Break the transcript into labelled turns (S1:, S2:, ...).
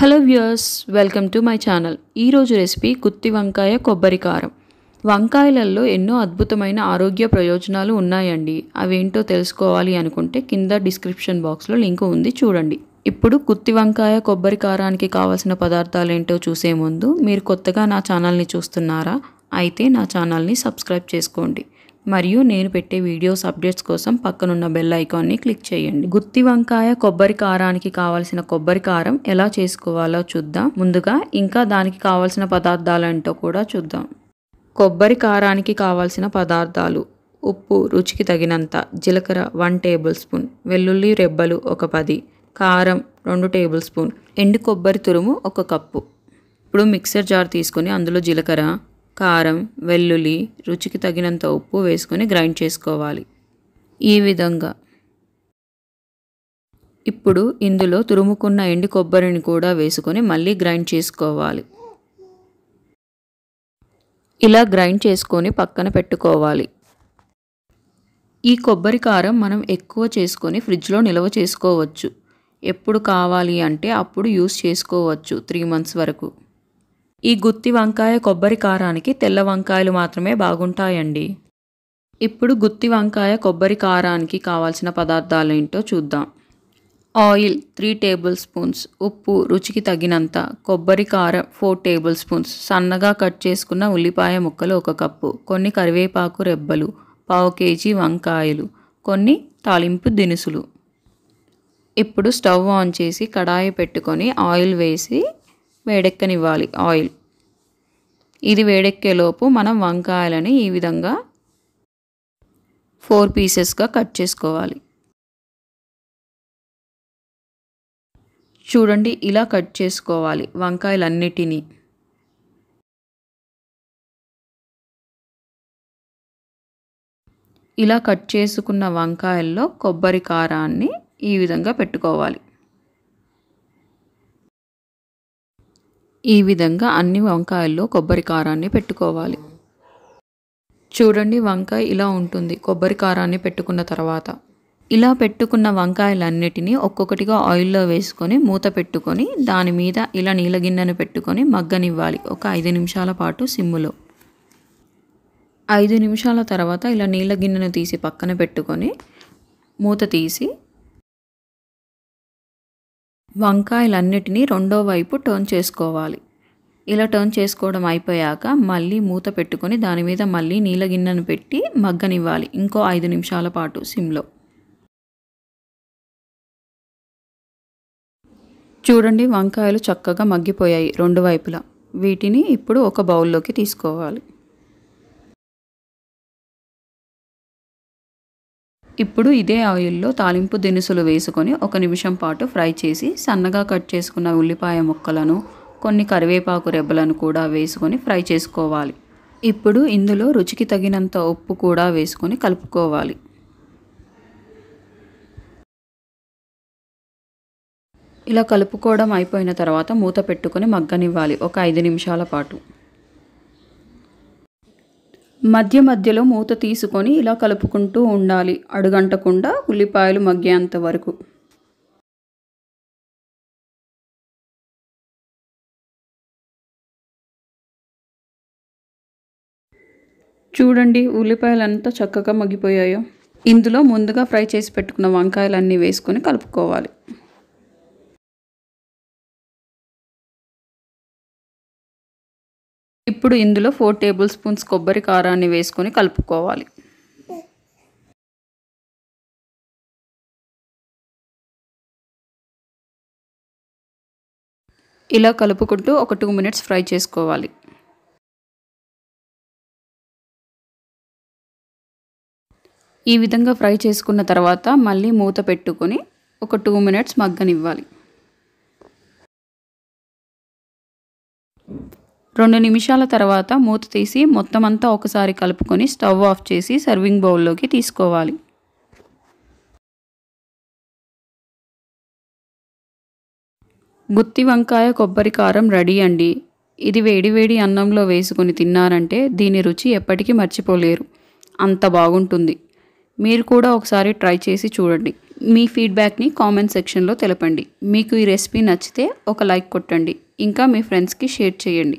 S1: hello viewers welcome to my channel ఈరోజు recipe కుత్తి వంకాయ కొబ్బరి కారం వంకాయలలో ఎన్నో అద్భుతమైన ఆరోగ్య ప్రయోజనాలు ఉన్నాయండి అవేంటో తెలుసుకోవాలి అనుకుంటే కింద డిస్క్రిప్షన్ బాక్స్లో లింక్ ఉంది చూడండి ఇప్పుడు కుత్తి వంకాయ కొబ్బరి కారానికి కావాల్సిన పదార్థాలు ఏంటో చూసే ముందు మీరు కొత్తగా నా ఛానల్ని చూస్తున్నారా అయితే నా ఛానల్ని సబ్స్క్రైబ్ చేసుకోండి మరియు నేను పెట్టే వీడియోస్ అప్డేట్స్ కోసం పక్కనున్న బెల్ ఐకాన్ని క్లిక్ చేయండి గుత్తి వంకాయ కొబ్బరి కారానికి కావలసిన కొబ్బరి కారం ఎలా చేసుకోవాలో చూద్దాం ముందుగా ఇంకా దానికి కావాల్సిన పదార్థాలంటో కూడా చూద్దాం కొబ్బరి కారానికి కావాల్సిన పదార్థాలు ఉప్పు రుచికి తగినంత జీలకర్ర వన్ టేబుల్ స్పూన్ వెల్లుల్లి రెబ్బలు ఒక పది కారం రెండు టేబుల్ స్పూన్ ఎండు కొబ్బరి తురుము ఒక కప్పు ఇప్పుడు మిక్సర్ జార్ తీసుకొని అందులో జీలకర్ర కారం వెల్లుల్లి రుచికి తగినంత ఉప్పు వేసుకొని గ్రైండ్ చేసుకోవాలి ఈ విధంగా ఇప్పుడు ఇందులో తురుముకున్న ఎండి కొబ్బరిని కూడా వేసుకొని మళ్ళీ గ్రైండ్ చేసుకోవాలి ఇలా గ్రైండ్ చేసుకొని పక్కన పెట్టుకోవాలి ఈ కొబ్బరి కారం మనం ఎక్కువ చేసుకొని ఫ్రిడ్జ్లో నిల్వ చేసుకోవచ్చు ఎప్పుడు కావాలి అంటే అప్పుడు యూస్ చేసుకోవచ్చు త్రీ మంత్స్ వరకు ఈ గుత్తి వంకాయ కొబ్బరి కారానికి తెల్ల వంకాయలు మాత్రమే బాగుంటాయండి ఇప్పుడు గుత్తి వంకాయ కొబ్బరి కారానికి కావాల్సిన పదార్థాలు ఏంటో చూద్దాం ఆయిల్ త్రీ టేబుల్ స్పూన్స్ ఉప్పు రుచికి తగినంత కొబ్బరి కారం ఫోర్ టేబుల్ స్పూన్స్ సన్నగా కట్ చేసుకున్న ఉల్లిపాయ ముక్కలు ఒక కప్పు కొన్ని కరివేపాకు రెబ్బలు పావు కేజీ వంకాయలు కొన్ని తాలింపు దినుసులు ఇప్పుడు స్టవ్ ఆన్ చేసి కడాయి పెట్టుకొని ఆయిల్ వేసి వేడెక్కనివ్వాలి ఆయిల్ ఇది వేడెక్కేలోపు మనం వంకాయలని ఈ విధంగా ఫోర్ పీసెస్గా కట్ చేసుకోవాలి చూడండి ఇలా కట్ చేసుకోవాలి వంకాయలన్నిటినీ ఇలా కట్ చేసుకున్న వంకాయల్లో కొబ్బరి కారాన్ని ఈ విధంగా పెట్టుకోవాలి ఈ విధంగా అన్ని వంకాయల్లో కొబ్బరి కారాన్ని పెట్టుకోవాలి చూడండి వంకాయ ఇలా ఉంటుంది కొబ్బరి కారాన్ని పెట్టుకున్న తర్వాత ఇలా పెట్టుకున్న వంకాయలన్నిటినీ ఒక్కొక్కటిగా ఆయిల్లో వేసుకొని మూత పెట్టుకొని దాని మీద ఇలా నీలగిన్నెను పెట్టుకొని మగ్గనివ్వాలి ఒక ఐదు నిమిషాల పాటు సిమ్ములో ఐదు నిమిషాల తర్వాత ఇలా నీళ్ళ గిన్నెను తీసి పక్కన పెట్టుకొని మూత తీసి వంకాయలన్నిటినీ రెండో వైపు టర్న్ చేసుకోవాలి ఇలా టర్న్ చేసుకోవడం అయిపోయాక మళ్ళీ మూత పెట్టుకొని దాని మీద మళ్ళీ నీళ్ళ గిన్నెను పెట్టి మగ్గనివ్వాలి ఇంకో ఐదు నిమిషాల పాటు సిమ్లో చూడండి వంకాయలు చక్కగా మగ్గిపోయాయి రెండు వైపులా వీటిని ఇప్పుడు ఒక బౌల్లోకి తీసుకోవాలి ఇప్పుడు ఇదే ఆయిల్లో తాలింపు దినుసులు వేసుకొని ఒక నిమిషం పాటు ఫ్రై చేసి సన్నగా కట్ చేసుకున్న ఉల్లిపాయ ముక్కలను కొన్ని కరివేపాకు రెబ్బలను కూడా వేసుకొని ఫ్రై చేసుకోవాలి ఇప్పుడు ఇందులో రుచికి తగినంత ఉప్పు కూడా వేసుకొని కలుపుకోవాలి ఇలా కలుపుకోవడం అయిపోయిన తర్వాత మూత పెట్టుకొని మగ్గనివ్వాలి ఒక ఐదు నిమిషాల పాటు మధ్య మధ్యలో మూత తీసుకొని ఇలా కలుపుకుంటూ ఉండాలి అడుగంటకుండా ఉల్లిపాయలు మగ్గేంత వరకు చూడండి ఉల్లిపాయలు అంతా చక్కగా మగ్గిపోయాయో ఇందులో ముందుగా ఫ్రై చేసి పెట్టుకున్న వంకాయలన్నీ వేసుకొని కలుపుకోవాలి
S2: ఇప్పుడు ఇందులో ఫోర్ టేబుల్ స్పూన్స్ కొబ్బరి కారాన్ని వేసుకొని కలుపుకోవాలి ఇలా కలుపుకుంటూ ఒక టూ మినిట్స్ ఫ్రై చేసుకోవాలి
S1: ఈ విధంగా ఫ్రై చేసుకున్న తర్వాత మళ్ళీ మూత పెట్టుకొని ఒక టూ మినిట్స్ మగ్గనివ్వాలి రెండు నిమిషాల తర్వాత మూత తీసి మొత్తం అంతా ఒకసారి కలుపుకొని స్టవ్ ఆఫ్ చేసి సర్వింగ్ బౌల్లోకి తీసుకోవాలి గుత్తి వంకాయ కొబ్బరి కారం రెడీ అండి ఇది వేడివేడి అన్నంలో వేసుకుని తిన్నారంటే దీని రుచి ఎప్పటికీ మర్చిపోలేరు అంత బాగుంటుంది మీరు కూడా ఒకసారి ట్రై చేసి చూడండి మీ ఫీడ్బ్యాక్ని కామెంట్ సెక్షన్లో తెలపండి మీకు ఈ రెసిపీ నచ్చితే ఒక లైక్ కొట్టండి ఇంకా మీ ఫ్రెండ్స్కి షేర్ చేయండి